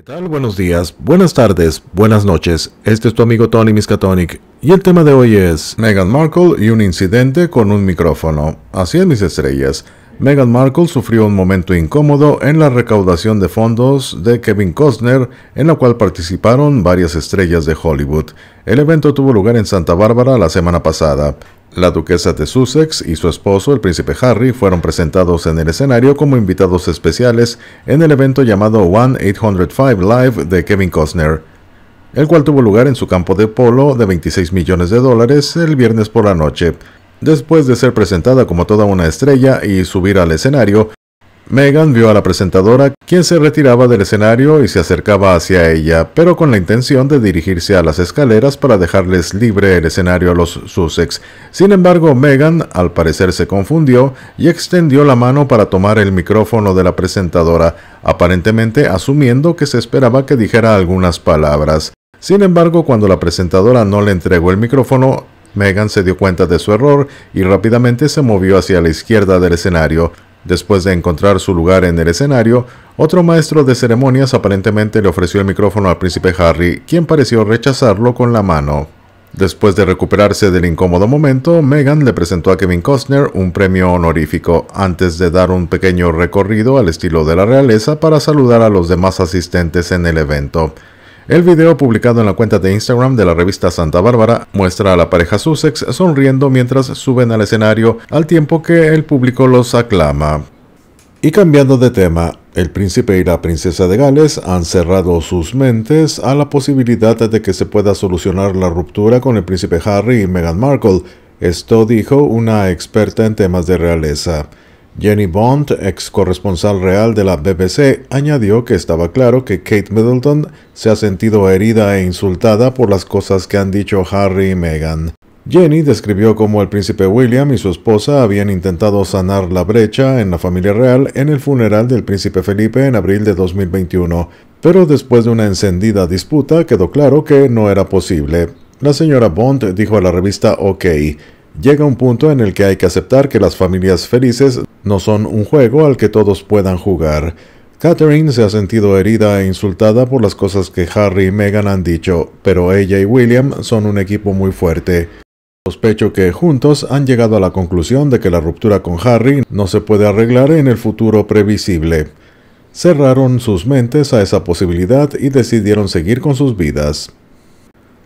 ¿Qué tal? Buenos días, buenas tardes, buenas noches. Este es tu amigo Tony Miskatonic y el tema de hoy es Meghan Markle y un incidente con un micrófono. Así es, mis estrellas. Meghan Markle sufrió un momento incómodo en la recaudación de fondos de Kevin Costner, en la cual participaron varias estrellas de Hollywood. El evento tuvo lugar en Santa Bárbara la semana pasada. La duquesa de Sussex y su esposo, el príncipe Harry, fueron presentados en el escenario como invitados especiales en el evento llamado One 805 Live de Kevin Costner, el cual tuvo lugar en su campo de polo de 26 millones de dólares el viernes por la noche. Después de ser presentada como toda una estrella y subir al escenario, Megan vio a la presentadora, quien se retiraba del escenario y se acercaba hacia ella, pero con la intención de dirigirse a las escaleras para dejarles libre el escenario a los Sussex. Sin embargo, Megan, al parecer, se confundió y extendió la mano para tomar el micrófono de la presentadora, aparentemente asumiendo que se esperaba que dijera algunas palabras. Sin embargo, cuando la presentadora no le entregó el micrófono, Megan se dio cuenta de su error y rápidamente se movió hacia la izquierda del escenario. Después de encontrar su lugar en el escenario, otro maestro de ceremonias aparentemente le ofreció el micrófono al príncipe Harry, quien pareció rechazarlo con la mano. Después de recuperarse del incómodo momento, Meghan le presentó a Kevin Costner un premio honorífico, antes de dar un pequeño recorrido al estilo de la realeza para saludar a los demás asistentes en el evento. El video publicado en la cuenta de Instagram de la revista Santa Bárbara muestra a la pareja Sussex sonriendo mientras suben al escenario al tiempo que el público los aclama. Y cambiando de tema, el príncipe y la princesa de Gales han cerrado sus mentes a la posibilidad de que se pueda solucionar la ruptura con el príncipe Harry y Meghan Markle. Esto dijo una experta en temas de realeza. Jenny Bond, ex corresponsal real de la BBC, añadió que estaba claro que Kate Middleton se ha sentido herida e insultada por las cosas que han dicho Harry y Meghan. Jenny describió cómo el príncipe William y su esposa habían intentado sanar la brecha en la familia real en el funeral del príncipe Felipe en abril de 2021, pero después de una encendida disputa quedó claro que no era posible. La señora Bond dijo a la revista OK, llega un punto en el que hay que aceptar que las familias felices no son un juego al que todos puedan jugar. Catherine se ha sentido herida e insultada por las cosas que Harry y Meghan han dicho, pero ella y William son un equipo muy fuerte. Sospecho que juntos han llegado a la conclusión de que la ruptura con Harry no se puede arreglar en el futuro previsible. Cerraron sus mentes a esa posibilidad y decidieron seguir con sus vidas.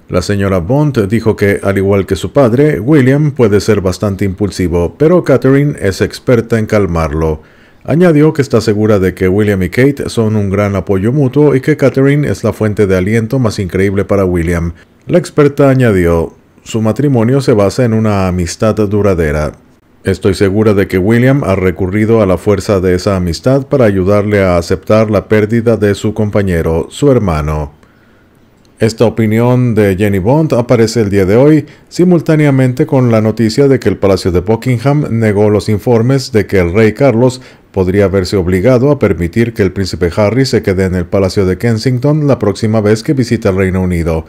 La señora Bond dijo que, al igual que su padre, William puede ser bastante impulsivo, pero Catherine es experta en calmarlo. Añadió que está segura de que William y Kate son un gran apoyo mutuo y que Catherine es la fuente de aliento más increíble para William. La experta añadió, su matrimonio se basa en una amistad duradera. Estoy segura de que William ha recurrido a la fuerza de esa amistad para ayudarle a aceptar la pérdida de su compañero, su hermano. Esta opinión de Jenny Bond aparece el día de hoy simultáneamente con la noticia de que el Palacio de Buckingham negó los informes de que el rey Carlos podría verse obligado a permitir que el príncipe Harry se quede en el Palacio de Kensington la próxima vez que visita el Reino Unido.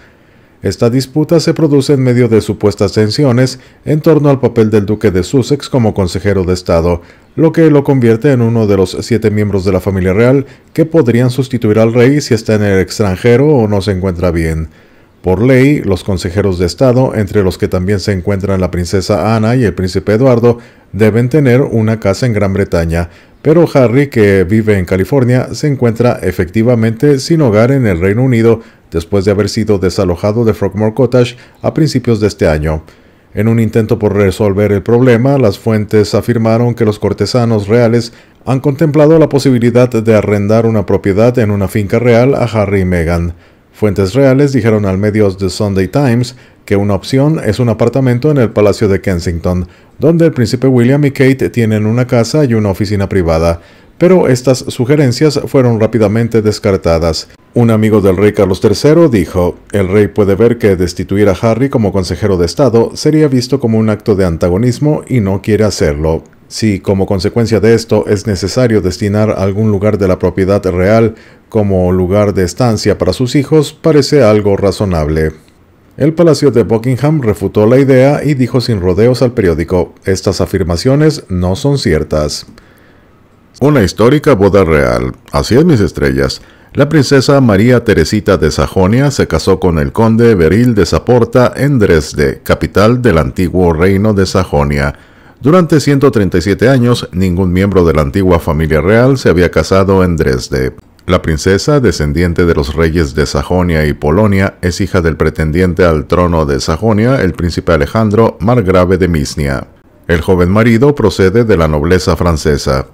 Esta disputa se produce en medio de supuestas tensiones en torno al papel del duque de Sussex como consejero de Estado, lo que lo convierte en uno de los siete miembros de la familia real que podrían sustituir al rey si está en el extranjero o no se encuentra bien. Por ley, los consejeros de Estado, entre los que también se encuentran la princesa Ana y el príncipe Eduardo, deben tener una casa en Gran Bretaña, pero Harry, que vive en California, se encuentra efectivamente sin hogar en el Reino Unido después de haber sido desalojado de Frogmore Cottage a principios de este año. En un intento por resolver el problema, las fuentes afirmaron que los cortesanos reales han contemplado la posibilidad de arrendar una propiedad en una finca real a Harry y Meghan. Fuentes reales dijeron al medios The Sunday Times que una opción es un apartamento en el Palacio de Kensington, donde el príncipe William y Kate tienen una casa y una oficina privada, pero estas sugerencias fueron rápidamente descartadas. Un amigo del rey Carlos III dijo, el rey puede ver que destituir a Harry como consejero de Estado sería visto como un acto de antagonismo y no quiere hacerlo. Si como consecuencia de esto es necesario destinar algún lugar de la propiedad real como lugar de estancia para sus hijos parece algo razonable. El Palacio de Buckingham refutó la idea y dijo sin rodeos al periódico, estas afirmaciones no son ciertas. Una histórica boda real. Así es, mis estrellas. La princesa María Teresita de Sajonia se casó con el conde Beril de Saporta en Dresde, capital del antiguo reino de Sajonia. Durante 137 años, ningún miembro de la antigua familia real se había casado en Dresde. La princesa, descendiente de los reyes de Sajonia y Polonia, es hija del pretendiente al trono de Sajonia, el príncipe Alejandro, margrave de Misnia. El joven marido procede de la nobleza francesa.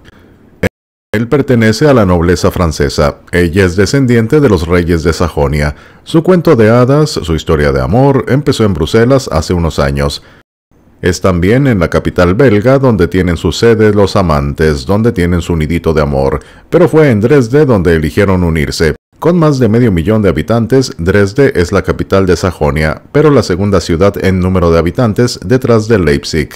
Él pertenece a la nobleza francesa. Ella es descendiente de los reyes de Sajonia. Su cuento de hadas, su historia de amor, empezó en Bruselas hace unos años. Es también en la capital belga donde tienen su sede los amantes, donde tienen su nidito de amor, pero fue en Dresde donde eligieron unirse. Con más de medio millón de habitantes, Dresde es la capital de Sajonia, pero la segunda ciudad en número de habitantes detrás de Leipzig.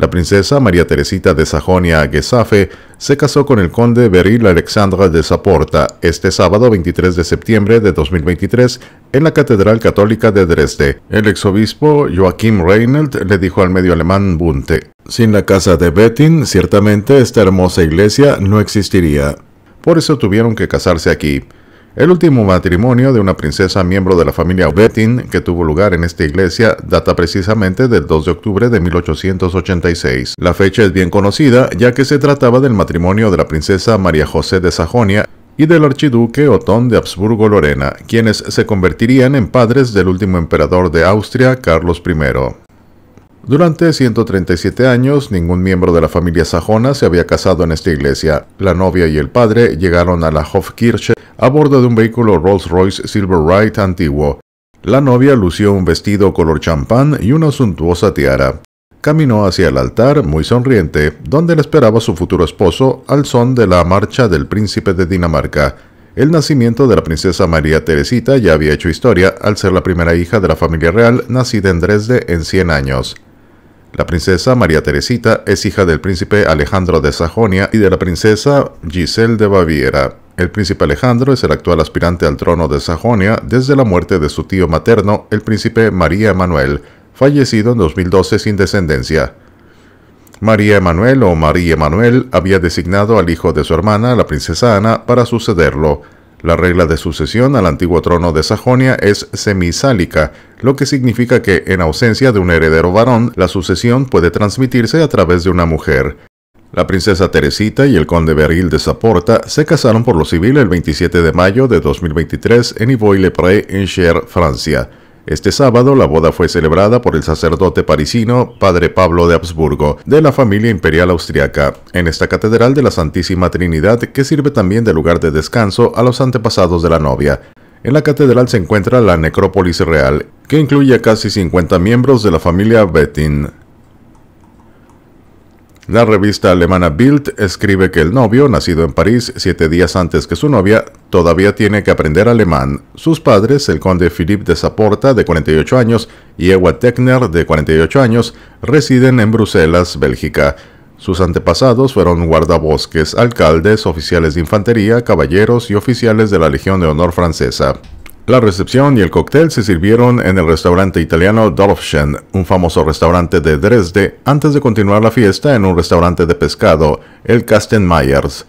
La princesa María Teresita de Sajonia-Gesafe se casó con el conde Beril Alexandra de Saporta este sábado 23 de septiembre de 2023 en la Catedral Católica de Dresde. El exobispo Joachim Reinelt le dijo al medio alemán Bunte, sin la casa de Bettin, ciertamente esta hermosa iglesia no existiría. Por eso tuvieron que casarse aquí. El último matrimonio de una princesa miembro de la familia Bettin que tuvo lugar en esta iglesia data precisamente del 2 de octubre de 1886. La fecha es bien conocida ya que se trataba del matrimonio de la princesa María José de Sajonia y del archiduque Otón de Habsburgo-Lorena, quienes se convertirían en padres del último emperador de Austria, Carlos I. Durante 137 años, ningún miembro de la familia sajona se había casado en esta iglesia. La novia y el padre llegaron a la Hofkirche a bordo de un vehículo Rolls-Royce Silver wright antiguo. La novia lució un vestido color champán y una suntuosa tiara. Caminó hacia el altar, muy sonriente, donde le esperaba su futuro esposo al son de la marcha del príncipe de Dinamarca. El nacimiento de la princesa María Teresita ya había hecho historia al ser la primera hija de la familia real nacida en Dresde en 100 años. La princesa María Teresita es hija del príncipe Alejandro de Sajonia y de la princesa Giselle de Baviera. El príncipe Alejandro es el actual aspirante al trono de Sajonia desde la muerte de su tío materno, el príncipe María Emanuel, fallecido en 2012 sin descendencia. María Emanuel o María Emanuel había designado al hijo de su hermana, la princesa Ana, para sucederlo. La regla de sucesión al antiguo trono de Sajonia es semisálica, lo que significa que, en ausencia de un heredero varón, la sucesión puede transmitirse a través de una mujer. La princesa Teresita y el conde Beril de Saporta se casaron por lo civil el 27 de mayo de 2023 en Ivoy-le-Pré, en Cher, Francia. Este sábado la boda fue celebrada por el sacerdote parisino Padre Pablo de Habsburgo, de la familia imperial austriaca, en esta catedral de la Santísima Trinidad que sirve también de lugar de descanso a los antepasados de la novia. En la catedral se encuentra la necrópolis real, que incluye a casi 50 miembros de la familia Bettin. La revista alemana Bild escribe que el novio, nacido en París siete días antes que su novia, todavía tiene que aprender alemán. Sus padres, el conde Philippe de Saporta, de 48 años, y Ewa Techner, de 48 años, residen en Bruselas, Bélgica. Sus antepasados fueron guardabosques, alcaldes, oficiales de infantería, caballeros y oficiales de la Legión de Honor francesa. La recepción y el cóctel se sirvieron en el restaurante italiano Dolfschen, un famoso restaurante de Dresde, antes de continuar la fiesta en un restaurante de pescado, el Kastenmeyers.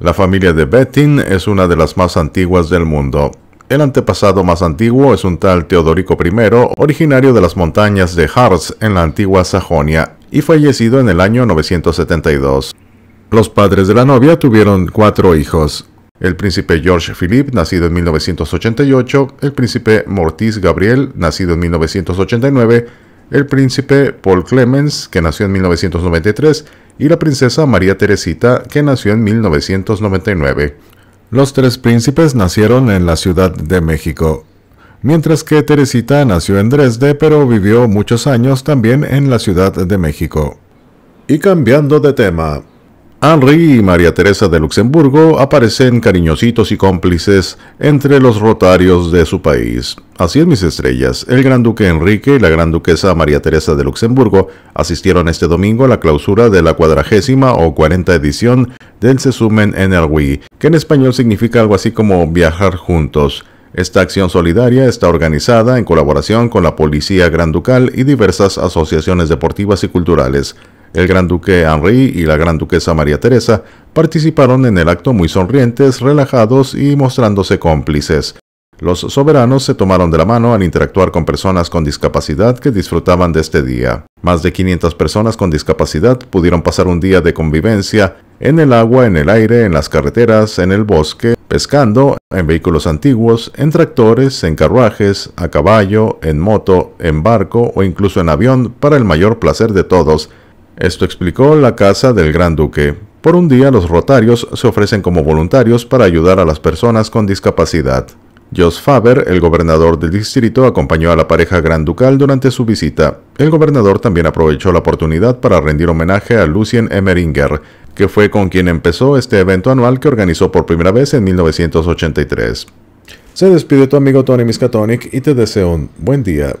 La familia de Bettin es una de las más antiguas del mundo. El antepasado más antiguo es un tal Teodorico I, originario de las montañas de Harz en la antigua Sajonia, y fallecido en el año 972. Los padres de la novia tuvieron cuatro hijos, el príncipe George Philippe, nacido en 1988, el príncipe Mortis Gabriel, nacido en 1989, el príncipe Paul Clemens, que nació en 1993, y la princesa María Teresita, que nació en 1999. Los tres príncipes nacieron en la Ciudad de México, mientras que Teresita nació en Dresde, pero vivió muchos años también en la Ciudad de México. Y cambiando de tema, Henri y María Teresa de Luxemburgo aparecen cariñositos y cómplices entre los rotarios de su país. Así es, mis estrellas. El gran duque Enrique y la gran duquesa María Teresa de Luxemburgo asistieron este domingo a la clausura de la cuadragésima o cuarenta edición del Sesumen Wii, que en español significa algo así como viajar juntos. Esta acción solidaria está organizada en colaboración con la Policía Granducal y diversas asociaciones deportivas y culturales. El gran duque Henri y la gran duquesa María Teresa participaron en el acto muy sonrientes, relajados y mostrándose cómplices. Los soberanos se tomaron de la mano al interactuar con personas con discapacidad que disfrutaban de este día. Más de 500 personas con discapacidad pudieron pasar un día de convivencia en el agua, en el aire, en las carreteras, en el bosque, pescando, en vehículos antiguos, en tractores, en carruajes, a caballo, en moto, en barco o incluso en avión para el mayor placer de todos esto explicó la casa del Gran Duque. Por un día los rotarios se ofrecen como voluntarios para ayudar a las personas con discapacidad. Jos Faber, el gobernador del distrito, acompañó a la pareja granducal durante su visita. El gobernador también aprovechó la oportunidad para rendir homenaje a Lucien Emeringer, que fue con quien empezó este evento anual que organizó por primera vez en 1983. Se despide tu amigo Tony Miskatonic y te deseo un buen día.